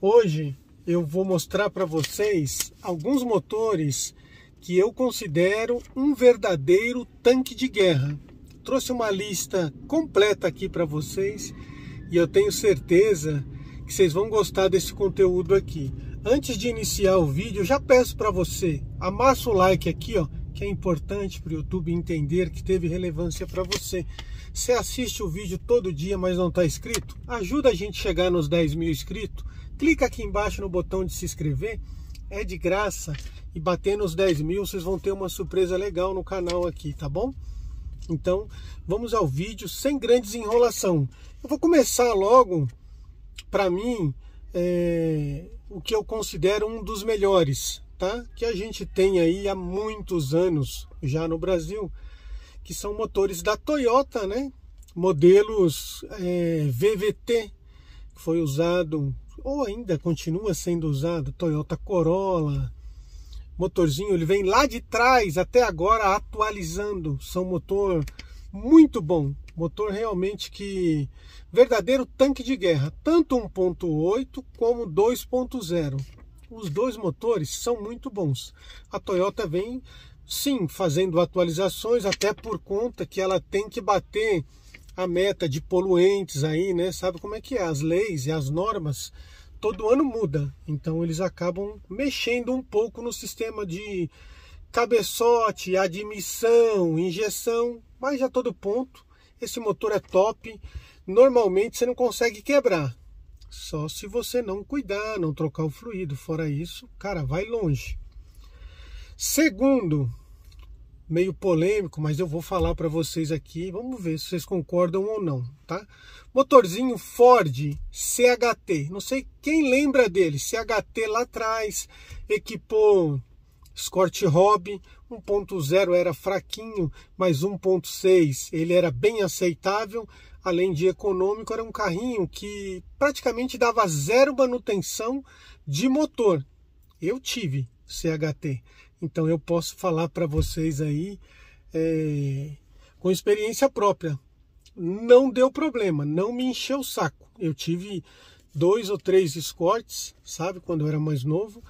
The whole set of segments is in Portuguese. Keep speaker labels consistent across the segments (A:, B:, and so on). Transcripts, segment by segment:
A: Hoje eu vou mostrar para vocês alguns motores que eu considero um verdadeiro tanque de guerra. Trouxe uma lista completa aqui para vocês e eu tenho certeza que vocês vão gostar desse conteúdo aqui. Antes de iniciar o vídeo, já peço para você, amassa o like aqui, ó, que é importante para o YouTube entender que teve relevância para você. Você assiste o vídeo todo dia, mas não está inscrito? Ajuda a gente a chegar nos 10 mil inscritos. Clica aqui embaixo no botão de se inscrever, é de graça. E batendo os 10 mil, vocês vão ter uma surpresa legal no canal aqui, tá bom? Então, vamos ao vídeo sem grandes enrolação. Eu vou começar logo, para mim, é, o que eu considero um dos melhores, tá? que a gente tem aí há muitos anos já no Brasil, que são motores da Toyota, né? modelos é, VVT, que foi usado ou ainda continua sendo usado, Toyota Corolla, motorzinho, ele vem lá de trás até agora atualizando, são motor muito bom, motor realmente que verdadeiro tanque de guerra, tanto 1.8 como 2.0. Os dois motores são muito bons. A Toyota vem, sim, fazendo atualizações, até por conta que ela tem que bater a meta de poluentes aí, né? Sabe como é que é? As leis e as normas todo ano muda. Então eles acabam mexendo um pouco no sistema de cabeçote, admissão, injeção, mas a todo ponto esse motor é top. Normalmente você não consegue quebrar, só se você não cuidar, não trocar o fluido. Fora isso, cara, vai longe. Segundo, meio polêmico, mas eu vou falar para vocês aqui. Vamos ver se vocês concordam ou não, tá? Motorzinho Ford CHT. Não sei quem lembra dele. CHT lá atrás equipou Escort Hobby 1.0 era fraquinho, mas 1.6 ele era bem aceitável além de econômico, era um carrinho que praticamente dava zero manutenção de motor. Eu tive CHT, então eu posso falar para vocês aí é, com experiência própria. Não deu problema, não me encheu o saco. Eu tive dois ou três escortes, sabe, quando eu era mais novo,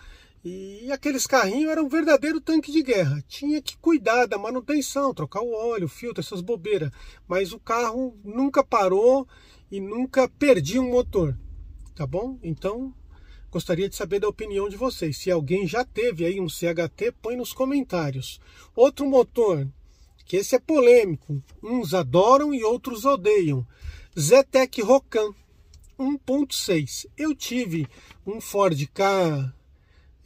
A: e aqueles carrinhos eram um verdadeiro tanque de guerra. Tinha que cuidar da manutenção, trocar o óleo, o filtro, essas bobeiras. Mas o carro nunca parou e nunca perdi um motor. Tá bom? Então, gostaria de saber da opinião de vocês. Se alguém já teve aí um CHT, põe nos comentários. Outro motor, que esse é polêmico. Uns adoram e outros odeiam. Zetec Rocan 1.6. Eu tive um Ford K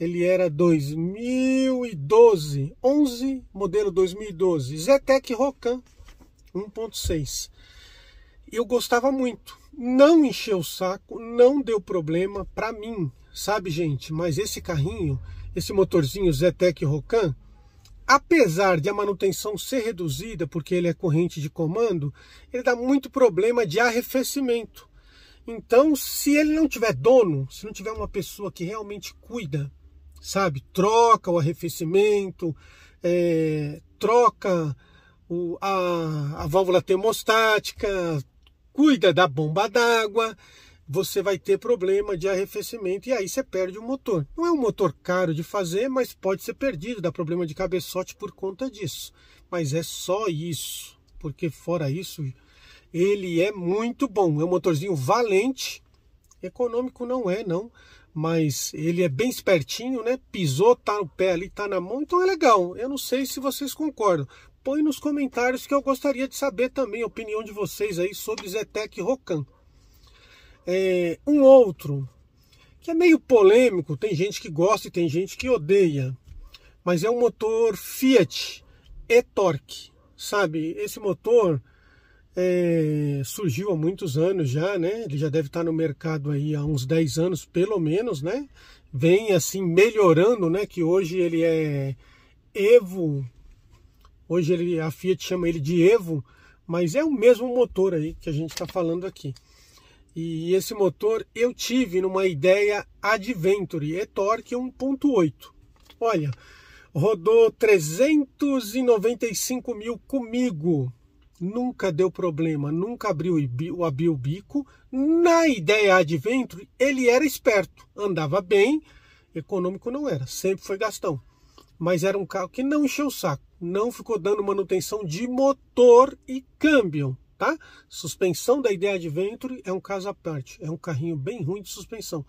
A: ele era 2012, 11, modelo 2012, Zetec Rocan 1.6. Eu gostava muito, não encheu o saco, não deu problema para mim, sabe gente? Mas esse carrinho, esse motorzinho Zetec Rocan, apesar de a manutenção ser reduzida, porque ele é corrente de comando, ele dá muito problema de arrefecimento. Então, se ele não tiver dono, se não tiver uma pessoa que realmente cuida sabe? Troca o arrefecimento, é, troca o, a, a válvula termostática, cuida da bomba d'água, você vai ter problema de arrefecimento e aí você perde o motor. Não é um motor caro de fazer, mas pode ser perdido, dá problema de cabeçote por conta disso. Mas é só isso, porque fora isso, ele é muito bom. É um motorzinho valente, econômico não é, não mas ele é bem espertinho, né? Pisou, tá no pé ali, tá na mão, então é legal. Eu não sei se vocês concordam. Põe nos comentários que eu gostaria de saber também a opinião de vocês aí sobre Zetec Rocan. É, um outro que é meio polêmico, tem gente que gosta e tem gente que odeia, mas é um motor Fiat e-Torque, sabe? Esse motor é, surgiu há muitos anos já, né? Ele já deve estar no mercado aí há uns 10 anos, pelo menos, né? Vem assim melhorando, né? Que hoje ele é Evo. Hoje ele, a Fiat chama ele de Evo, mas é o mesmo motor aí que a gente está falando aqui. E esse motor eu tive numa ideia Adventure e-Torque 1.8. Olha, rodou 395 mil comigo nunca deu problema, nunca abriu, abriu o bico. Na ideia Adventure, ele era esperto, andava bem, econômico não era, sempre foi gastão. Mas era um carro que não encheu o saco, não ficou dando manutenção de motor e câmbio, tá? Suspensão da ideia Adventure é um caso à parte, é um carrinho bem ruim de suspensão,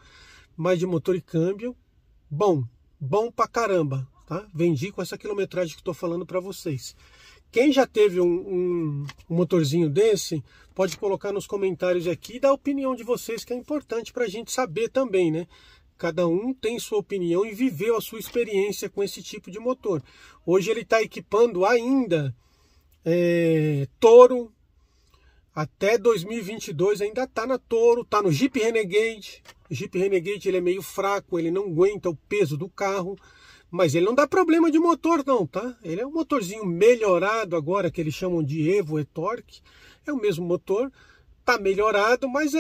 A: mas de motor e câmbio, bom, bom pra caramba, tá? Vendi com essa quilometragem que estou falando para vocês. Quem já teve um, um, um motorzinho desse, pode colocar nos comentários aqui e dar a opinião de vocês, que é importante para a gente saber também, né? Cada um tem sua opinião e viveu a sua experiência com esse tipo de motor. Hoje ele está equipando ainda é, Toro, até 2022 ainda está na Toro, está no Jeep Renegade. O Jeep Renegade ele é meio fraco, ele não aguenta o peso do carro. Mas ele não dá problema de motor não, tá? Ele é um motorzinho melhorado agora, que eles chamam de Evo e Torque. É o mesmo motor, tá melhorado, mas é,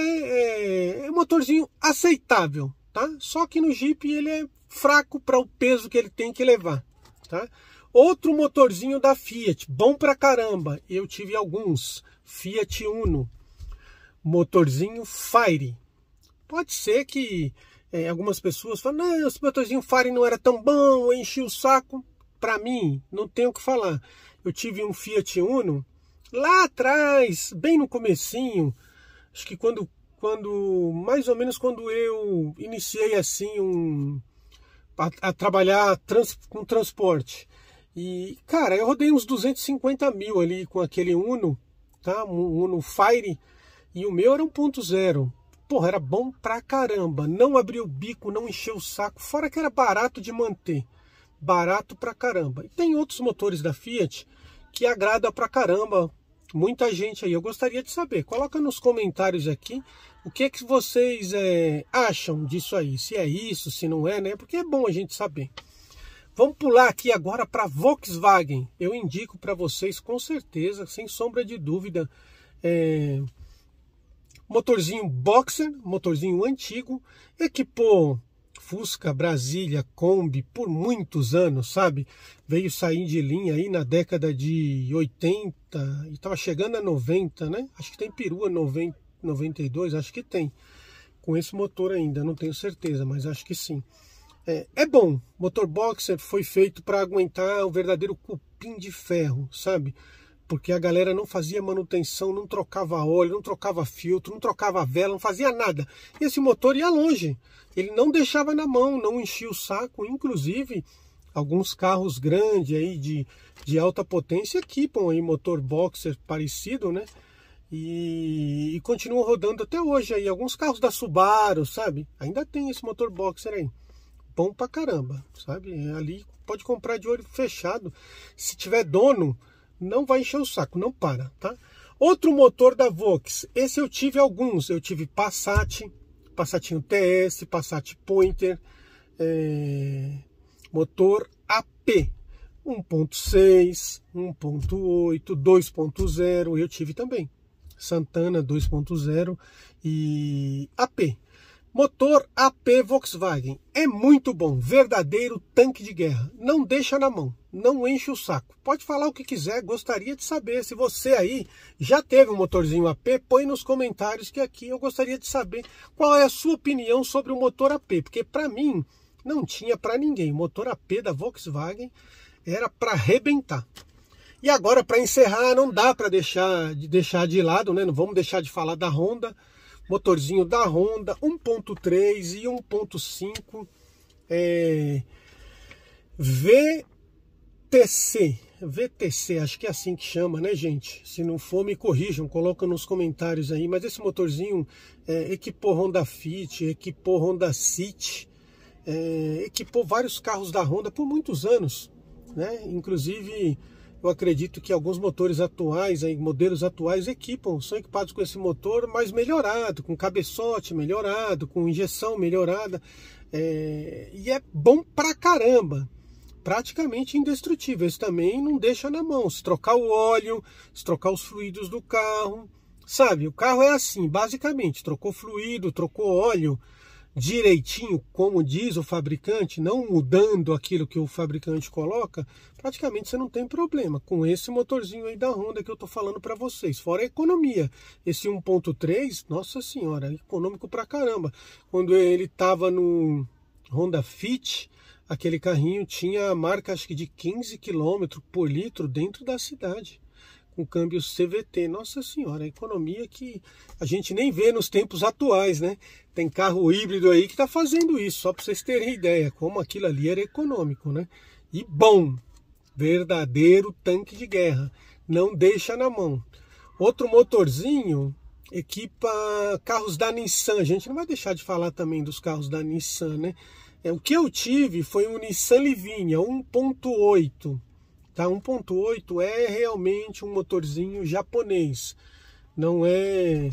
A: é, é um motorzinho aceitável, tá? Só que no Jeep ele é fraco para o peso que ele tem que levar, tá? Outro motorzinho da Fiat, bom pra caramba. Eu tive alguns, Fiat Uno, motorzinho Fire. Pode ser que é, algumas pessoas falam, não, esse motorzinho Fire não era tão bom, eu enchi o saco. Para mim, não tenho o que falar. Eu tive um Fiat Uno lá atrás, bem no comecinho, acho que quando, quando mais ou menos quando eu iniciei assim um a, a trabalhar trans, com transporte. E cara, eu rodei uns 250 mil ali com aquele Uno, tá? Um Uno Fire e o meu era 1.0. Porra, era bom pra caramba. Não abriu o bico, não encheu o saco. Fora que era barato de manter. Barato pra caramba. E tem outros motores da Fiat que agrada pra caramba muita gente aí. Eu gostaria de saber. Coloca nos comentários aqui o que é que vocês é, acham disso aí. Se é isso, se não é, né? Porque é bom a gente saber. Vamos pular aqui agora para Volkswagen. Eu indico para vocês com certeza, sem sombra de dúvida, é, Motorzinho boxer, motorzinho antigo, equipou Fusca, Brasília, Kombi por muitos anos, sabe? Veio sair de linha aí na década de 80 e estava chegando a 90, né? Acho que tem perua 90, 92, acho que tem. Com esse motor ainda, não tenho certeza, mas acho que sim. É, é bom, motor boxer foi feito para aguentar o verdadeiro cupim de ferro, sabe? porque a galera não fazia manutenção, não trocava óleo, não trocava filtro, não trocava vela, não fazia nada. E esse motor ia longe, ele não deixava na mão, não enchia o saco, inclusive alguns carros grandes aí de, de alta potência equipam aí motor boxer parecido, né? E, e continuam rodando até hoje aí. Alguns carros da Subaru, sabe? Ainda tem esse motor boxer aí. Bom pra caramba, sabe? Ali pode comprar de olho fechado. Se tiver dono, não vai encher o saco, não para, tá? Outro motor da Vox, esse eu tive alguns, eu tive Passat, Passatinho TS, Passat Pointer, é, motor AP, 1.6, 1.8, 2.0, eu tive também, Santana 2.0 e AP. Motor AP Volkswagen é muito bom, verdadeiro tanque de guerra. Não deixa na mão, não enche o saco. Pode falar o que quiser, gostaria de saber. Se você aí já teve um motorzinho AP, põe nos comentários que aqui eu gostaria de saber qual é a sua opinião sobre o motor AP, porque para mim não tinha para ninguém. O motor AP da Volkswagen era para arrebentar. E agora para encerrar, não dá para deixar de deixar de lado, né? Não vamos deixar de falar da Honda motorzinho da Honda 1.3 e 1.5 é, VTC. VTC, acho que é assim que chama, né, gente? Se não for, me corrijam, coloca nos comentários aí. Mas esse motorzinho é, equipou Honda Fit, equipou Honda City, é, equipou vários carros da Honda por muitos anos, né? Inclusive eu acredito que alguns motores atuais, aí, modelos atuais, equipam, são equipados com esse motor mais melhorado, com cabeçote melhorado, com injeção melhorada. É... e é bom pra caramba. Praticamente indestrutível. Isso também não deixa na mão. Se trocar o óleo, se trocar os fluidos do carro. Sabe, o carro é assim, basicamente. Trocou fluido, trocou óleo direitinho, como diz o fabricante, não mudando aquilo que o fabricante coloca, praticamente você não tem problema com esse motorzinho aí da Honda que eu estou falando para vocês. Fora a economia, esse 1.3, nossa senhora, é econômico pra caramba. Quando ele estava no Honda Fit, aquele carrinho tinha a marca acho que de 15 km por litro dentro da cidade com câmbio CVT. Nossa senhora, economia que a gente nem vê nos tempos atuais, né? Tem carro híbrido aí que está fazendo isso, só para vocês terem ideia, como aquilo ali era econômico, né? E bom, verdadeiro tanque de guerra, não deixa na mão. Outro motorzinho, equipa carros da Nissan. A gente não vai deixar de falar também dos carros da Nissan, né? É, o que eu tive foi um Nissan Livinha 1.8 Tá? 1.8 é realmente um motorzinho japonês, não é,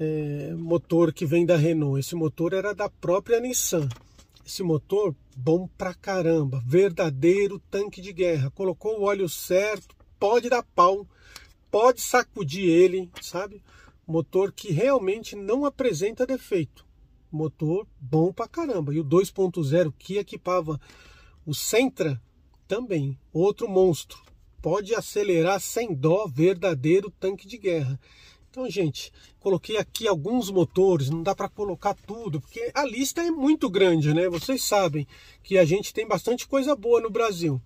A: é motor que vem da Renault. Esse motor era da própria Nissan. Esse motor bom pra caramba, verdadeiro tanque de guerra. Colocou o óleo certo, pode dar pau, pode sacudir ele, sabe? Motor que realmente não apresenta defeito. Motor bom pra caramba. E o 2.0 que equipava o Sentra também, outro monstro. Pode acelerar sem dó, verdadeiro tanque de guerra. Então, gente, coloquei aqui alguns motores, não dá para colocar tudo, porque a lista é muito grande, né? Vocês sabem que a gente tem bastante coisa boa no Brasil.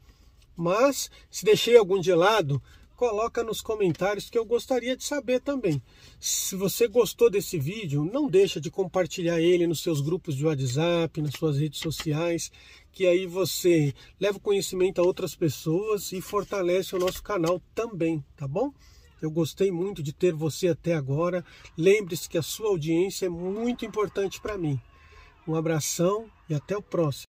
A: Mas, se deixei algum de lado, coloca nos comentários que eu gostaria de saber também. Se você gostou desse vídeo, não deixa de compartilhar ele nos seus grupos de WhatsApp, nas suas redes sociais, que aí você leva o conhecimento a outras pessoas e fortalece o nosso canal também, tá bom? Eu gostei muito de ter você até agora. Lembre-se que a sua audiência é muito importante para mim. Um abração e até o próximo.